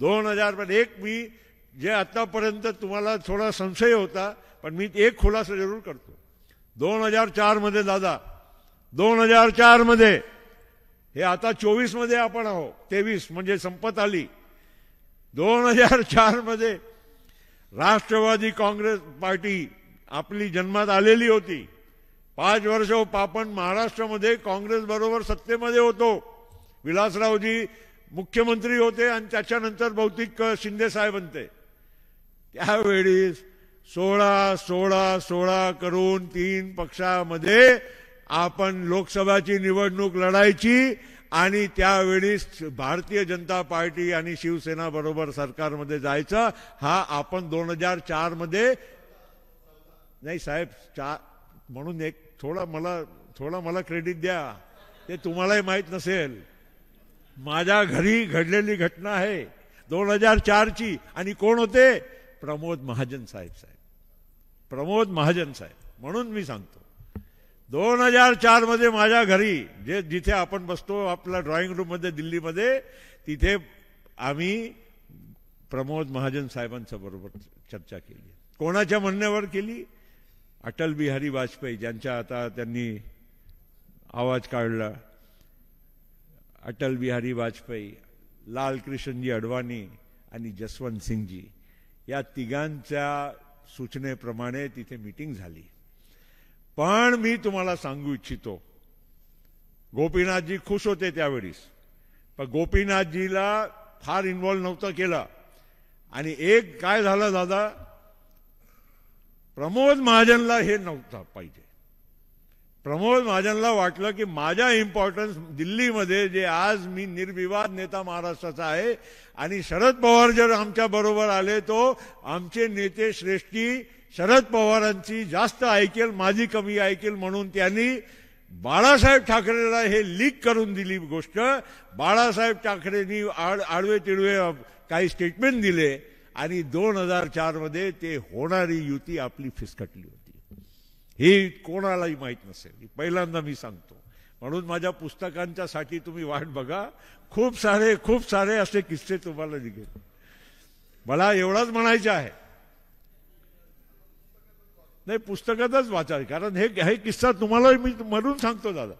दोन हजार पण एक मी जे आतापर्यंत तुम्हाला थोडा संशय होता पण मी एक खुलासा जरूर करतो दोन हजार चारमध्ये दादा दोन हजार चारमध्ये हे आता चोवीसमध्ये आपण आहोत तेवीस म्हणजे संपत आली दोन हजार चारमध्ये राष्ट्रवादी काँग्रेस पार्टी आपली जन्मात आलेली होती पाच वर्ष आपण महाराष्ट्रामध्ये बरोबर सत्तेमध्ये होतो विलासरावजी मुख्यमंत्री होते आणि त्याच्यानंतर बहुतेक साहेब बनते त्यावेळी सोळा सोळा सोळा करून तीन पक्षामध्ये आपण लोकसभाची निवडणूक लढायची आणि त्यावेळीस भारतीय जनता पार्टी आणि शिवसेना बरोबर सरकारमध्ये जायचं हा आपण दोन हजार चारमध्ये नाही साहेब चार म्हणून एक थोडा मला थोडा मला क्रेडिट द्या ते तुम्हालाही माहीत नसेल माझ्या घरी घडलेली घटना आहे दोन हजार चारची आणि कोण होते प्रमोद महाजन साहेब साहेब प्रमोद महाजन साहेब म्हणून मी सांगतो दोन हजार मध्ये माझ्या घरी जे जिथे आपण बसतो आपल्या ड्रॉइंग रूममध्ये दिल्लीमध्ये तिथे आम्ही प्रमोद महाजन साहेबांच्या बरोबर चर्चा केली कोणाच्या म्हणण्यावर केली अटल बिहारी वाजपेयी ज्यांच्या आता त्यांनी आवाज काढला अटल बिहारी वाजपेयी लालकृष्णजी अडवाणी आणि जसवंत सिंगजी या तिघांच्या सूचनेप्रमाणे तिथे मीटिंग झाली पण मी तुम्हाला सांगू इच्छितो गोपीनाथजी खुश होते त्यावेळीस पण गोपीनाथजीला फार इन्वॉल्व्ह नव्हतं केलं आणि एक काय झालं दादा प्रमोद महाजनला हे नव्हतं पाहिजे प्रमोद महाजनला वाटलं की माझ्या इम्पॉर्टन्स दिल्लीमध्ये जे आज मी निर्विवाद नेता महाराष्ट्राचा आहे आणि शरद पवार जर आमच्या बरोबर आले तो आमचे नेते श्रेष्ठी शरद पवारांची जास्त ऐकेल माझी कमी ऐकेल म्हणून त्यांनी बाळासाहेब ठाकरेला हे लीक करून दिली गोष्ट बाळासाहेब ठाकरेंनी आड आडवे तिडवे काही स्टेटमेंट दिले आणि दोन हजार चारमध्ये ते होणारी युती आपली फिसकटली होती हे कोणालाही माहीत नसेल पहिल्यांदा मी सांगतो म्हणून माझ्या पुस्तकांच्या साठी तुम्ही वाट बघा खूप सारे खूप सारे असे किस्से तुम्हाला निघेल मला एवढाच म्हणायचा आहे नाही पुस्तकातच वाचा कारण हे हे किस्सा तुम्हाला मी म्हणून सांगतो दादा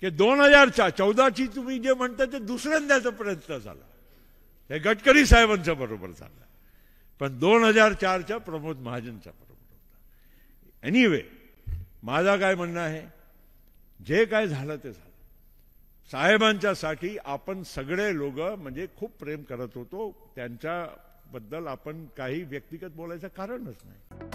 की दोन हजारच्या चौदाची तुम्ही जे म्हणता ते दुसऱ्यांदाचा प्रयत्न झाला हे गडकरी साहेबांच्या बरोबर झालं पण दोन हजार चारच्या प्रमोद महाजनचा एनिवे माझा काय म्हणणं आहे जे काय झालं ते झालं साहेबांच्यासाठी आपण सगळे लोक म्हणजे खूप प्रेम करत होतो त्यांच्याबद्दल आपण काही व्यक्तिगत बोलायचं कारणच नाही